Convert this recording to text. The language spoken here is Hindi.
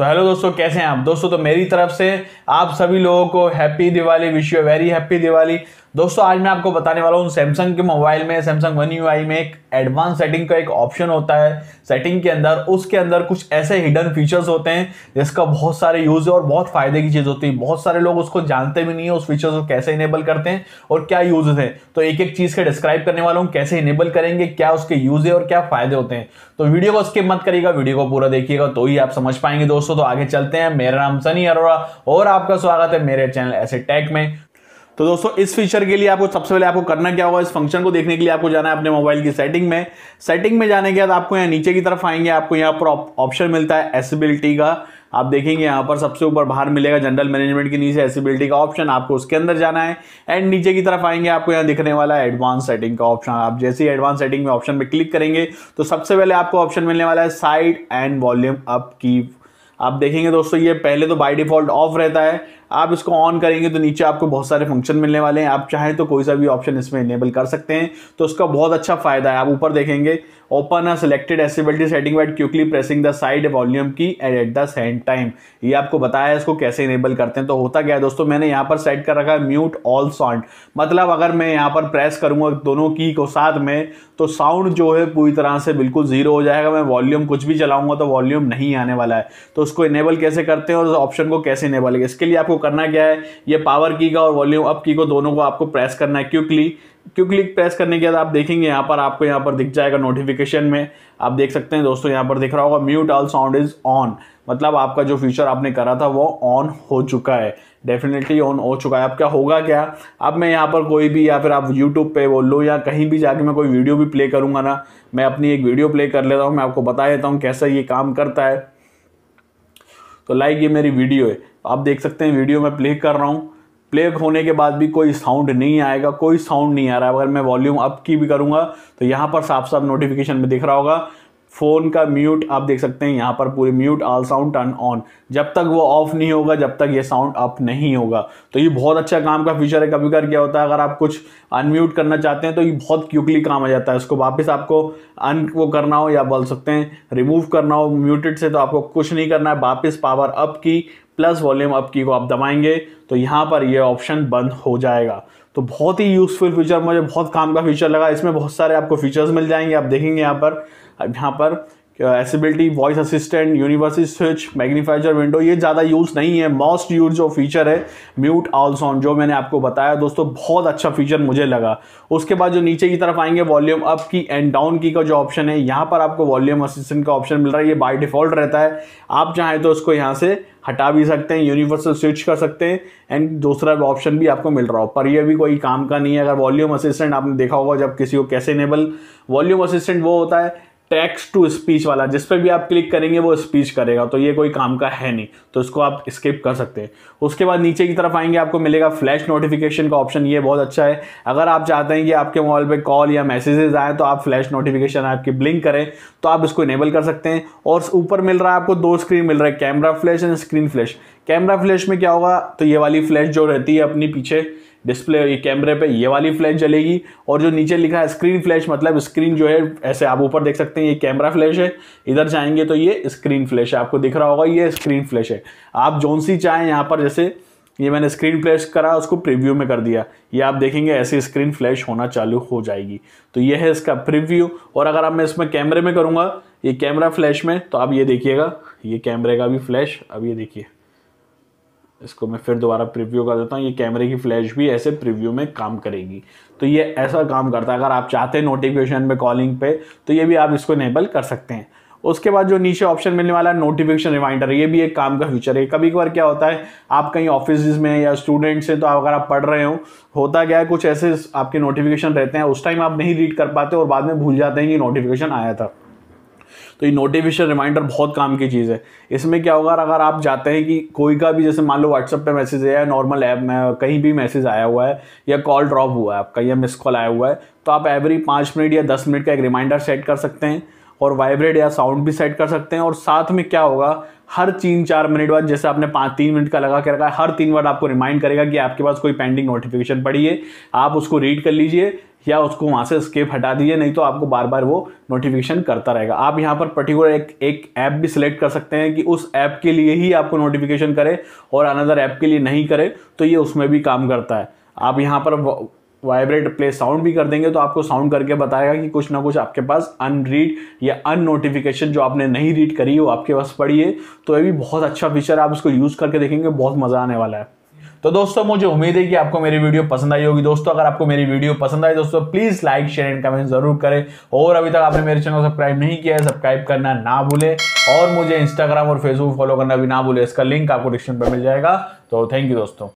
तो हेलो दोस्तों कैसे हैं आप दोस्तों तो मेरी तरफ से आप सभी लोगों को happy Diwali wish you very happy Diwali दोस्तों आज मैं आपको बताने वाला हूँ सैमसंग के मोबाइल में सैमसंग वन यू में एक एडवांस सेटिंग का एक ऑप्शन होता है सेटिंग के अंदर उसके अंदर कुछ ऐसे हिडन फीचर्स होते हैं जिसका बहुत सारे यूज है और बहुत फायदे की चीज़ होती है बहुत सारे लोग उसको जानते भी नहीं है उस फीचर्स को कैसे इनेबल करते हैं और क्या यूज है तो एक एक चीज़ का डिस्क्राइब करने वाला हूँ कैसे इनेबल करेंगे क्या उसके यूज है और क्या फायदे होते हैं तो वीडियो को स्किप मत करिएगा वीडियो को पूरा देखिएगा तो ही आप समझ पाएंगे दोस्तों तो आगे चलते हैं मेरा नाम सनी अरोरा और आपका स्वागत है मेरे चैनल ऐसे टैक में तो दोस्तों इस फीचर के लिए आपको सबसे पहले आपको करना क्या होगा इस फंक्शन को देखने के लिए आपको जाना है अपने मोबाइल की सेटिंग में सेटिंग में जाने के बाद आपको यहाँ नीचे की तरफ आएंगे आपको यहाँ पर ऑप्शन मिलता है एसिबिलिटी का आप देखेंगे यहाँ पर सबसे ऊपर बाहर मिलेगा जनरल मैनेजमेंट के नीचे एसिबिलिटी का ऑप्शन आपको उसके अंदर जाना है एंड नीचे की तरफ आएंगे आपको यहाँ दिखने वाला है एडवांस सेटिंग का ऑप्शन आप जैसे ही एडवांस सेटिंग में ऑप्शन में क्लिक करेंगे तो सबसे पहले आपको ऑप्शन मिलने वाला है साइड एंड वॉल्यूम अप की आप देखेंगे दोस्तों ये पहले तो बाय डिफॉल्ट ऑफ रहता है आप इसको ऑन करेंगे तो नीचे आपको बहुत सारे फंक्शन मिलने वाले हैं आप चाहें तो कोई सा भी ऑप्शन इसमें इनेबल कर सकते हैं तो उसका बहुत अच्छा फायदा है आप ऊपर देखेंगे open a selected accessibility setting while quickly pressing the side volume key at at the same time ये आपको बताया है इसको कैसे इनेबल करते हैं तो होता क्या है दोस्तों मैंने यहाँ पर सेट कर रखा है म्यूट ऑल साउंड मतलब अगर मैं यहाँ पर प्रेस करूँगा दोनों की को साथ में तो साउंड जो है पूरी तरह से बिल्कुल ज़ीरो हो जाएगा मैं वॉल्यूम कुछ भी चलाऊंगा तो वॉल्यूम नहीं आने वाला है तो उसको इनेबल कैसे करते हैं और ऑप्शन को कैसे इनेबल है इसके लिए आपको करना क्या है ये पावर की का और वॉल्यूम अप की को दोनों को आपको प्रेस करना है क्विकली क्विकली प्रेस करने के बाद आप देखेंगे यहाँ पर आपको यहाँ पर दिख जाएगा नोटिफिकेशन में आप देख सकते हैं दोस्तों यहाँ पर दिख रहा होगा mute all sound is on मतलब आपका जो फीचर आपने करा था वो ऑन हो चुका है डेफिनेटली ऑन हो चुका है अब क्या होगा क्या अब मैं यहाँ पर कोई भी या फिर आप यूट्यूब पे बोल लो या कहीं भी जाके मैं कोई वीडियो भी प्ले करूँगा ना मैं अपनी एक वीडियो प्ले कर लेता हूँ मैं आपको बता देता हूँ कैसा ये काम करता है तो लाइक ये मेरी वीडियो है आप देख सकते हैं वीडियो मैं प्ले कर रहा हूँ प्ले होने के बाद भी कोई साउंड नहीं आएगा कोई साउंड नहीं आ रहा है अगर मैं वॉल्यूम अप की भी करूँगा तो यहाँ पर साफ साफ नोटिफिकेशन में दिख रहा होगा फ़ोन का म्यूट आप देख सकते हैं यहाँ पर पूरी mute all sound turn on जब तक वो ऑफ नहीं होगा जब तक ये साउंड अप नहीं होगा तो ये बहुत अच्छा काम का फीचर है कभी कर क्या होता है अगर आप कुछ अनम्यूट करना चाहते हैं तो ये बहुत क्यूकली काम आ जाता है इसको वापस आपको अन वो करना हो या बोल सकते हैं रिमूव करना हो म्यूटेड से तो आपको कुछ नहीं करना है वापस power up key plus volume up key को आप दबाएंगे तो यहाँ पर यह ऑप्शन बंद हो जाएगा तो बहुत ही यूज़फुल फीचर मुझे बहुत काम का फीचर लगा इसमें बहुत सारे आपको फीचर्स मिल जाएंगे आप देखेंगे यहाँ पर अब यहाँ पर accessibility voice assistant universal switch magnifier window ये ज़्यादा यूज़ नहीं है मोस्ट यूज जो फीचर है म्यूट साउंड जो मैंने आपको बताया दोस्तों बहुत अच्छा फीचर मुझे लगा उसके बाद जो नीचे की तरफ आएंगे volume up key and down key का जो ऑप्शन है यहाँ पर आपको वॉल्यूम असिस्टेंट का ऑप्शन मिल रहा है ये बाई डिफ़ॉल्ट रहता है आप चाहें तो उसको यहाँ से हटा भी सकते हैं यूनिवर्सल स्विच कर सकते हैं एंड दूसरा ऑप्शन भी आपको मिल रहा हो पर यह भी कोई काम का नहीं है अगर वॉल्यूम असिस्टेंट आपने देखा होगा जब किसी को कैसे इनेबल वॉल्यूम असिस्टेंट वो होता है टेक्स्ट टू स्पीच वाला जिस पर भी आप क्लिक करेंगे वो स्पीच करेगा तो ये कोई काम का है नहीं तो इसको आप स्किप कर सकते हैं उसके बाद नीचे की तरफ आएंगे आपको मिलेगा फ्लैश नोटिफिकेशन का ऑप्शन ये बहुत अच्छा है अगर आप चाहते हैं कि आपके मोबाइल पे कॉल या मैसेजेस आए तो आप फ्लैश नोटिफिकेशन आपकी ब्लिंक करें तो आप इसको इनेबल कर सकते हैं और ऊपर मिल रहा है आपको दो स्क्रीन मिल रहा है camera flash and screen flash camera flash में क्या होगा तो ये वाली फ्लैश जो रहती है अपनी पीछे डिस्प्ले ये कैमरे पे ये वाली फ्लैश जलेगी और जो नीचे लिखा है स्क्रीन फ्लैश मतलब स्क्रीन जो है ऐसे आप ऊपर देख सकते हैं ये कैमरा फ्लैश है इधर जाएंगे तो ये स्क्रीन फ्लैश है आपको दिख रहा होगा ये स्क्रीन फ्लैश है आप जौन सी चाहें यहाँ पर जैसे ये मैंने स्क्रीन फ्लैश करा उसको प्रिव्यू में कर दिया ये आप देखेंगे ऐसे स्क्रीन फ्लैश होना चालू हो जाएगी तो ये है इसका प्रिव्यू और अगर आप मैं इसमें कैमरे में करूँगा ये कैमरा फ्लैश में तो आप ये देखिएगा ये कैमरे का भी फ्लैश अब ये देखिए इसको मैं फिर दोबारा प्रीव्यू कर देता हूँ ये कैमरे की फ्लैश भी ऐसे प्रीव्यू में काम करेगी तो ये ऐसा काम करता है अगर आप चाहते हैं नोटिफिकेशन पे कॉलिंग पे तो ये भी आप इसको इनेबल कर सकते हैं उसके बाद जो नीचे ऑप्शन मिलने वाला है नोटिफिकेशन रिमाइंडर ये भी एक काम का फीचर है कभी कभार क्या होता है आप कहीं ऑफिस में या स्टूडेंट्स हैं तो आप अगर आप पढ़ रहे हो होता क्या है कुछ ऐसे आपके नोटिफिकेशन रहते हैं उस टाइम आप नहीं रीड कर पाते और बाद में भूल जाते हैं कि नोटिफिकेशन आया था तो ये नोटिफिकेशन रिमाइंडर बहुत काम की चीज़ है इसमें क्या होगा अगर आप जाते हैं कि कोई का भी जैसे मान लो व्हाट्सअप पे मैसेज आया नॉर्मल ऐप में कहीं भी मैसेज आया हुआ है या कॉल ड्रॉप हुआ है आपका या मिस कॉल आया हुआ है तो आप एवरी पाँच मिनट या दस मिनट का एक रिमाइंडर सेट कर सकते हैं और वाइब्रेट या साउंड भी सेट कर सकते हैं और साथ में क्या होगा हर तीन चार मिनट बाद जैसे आपने पाँच तीन मिनट का लगा के रखा है हर तीन बार आपको रिमाइंड करेगा कि आपके पास कोई पेंडिंग नोटिफिकेशन पड़ी है आप उसको रीड कर लीजिए या उसको वहाँ से स्केप हटा दीजिए नहीं तो आपको बार बार वो नोटिफिकेशन करता रहेगा आप यहाँ पर पर्टिकुलर एक एक ऐप भी सिलेक्ट कर सकते हैं कि उस ऐप के लिए ही आपको नोटिफिकेशन करे और अनदर ऐप के लिए नहीं करे तो ये उसमें भी काम करता है आप यहाँ पर वाइब्रेट प्ले साउंड भी कर देंगे तो आपको साउंड करके बताएगा कि कुछ ना कुछ आपके पास अनरीड या अन नोटिफिकेशन जो आपने नहीं रीड करी वो आपके पास पड़ी है तो ये भी बहुत अच्छा फीचर आप इसको यूज़ करके देखेंगे बहुत मज़ा आने वाला है तो दोस्तों मुझे उम्मीद है कि आपको मेरी वीडियो पसंद आई होगी दोस्तों अगर आपको मेरी वीडियो पसंद आई दोस्तों please like share and comment जरूर करें और अभी तक आपने मेरे चैनल को सब्सक्राइब नहीं किया है सब्सक्राइब करना ना भूले और मुझे इंस्टाग्राम और फेसबुक फॉलो करना भी ना भूले इसका लिंक आपको डिस्क्रिप्शन पर मिल जाएगा तो थैंक यू दोस्तों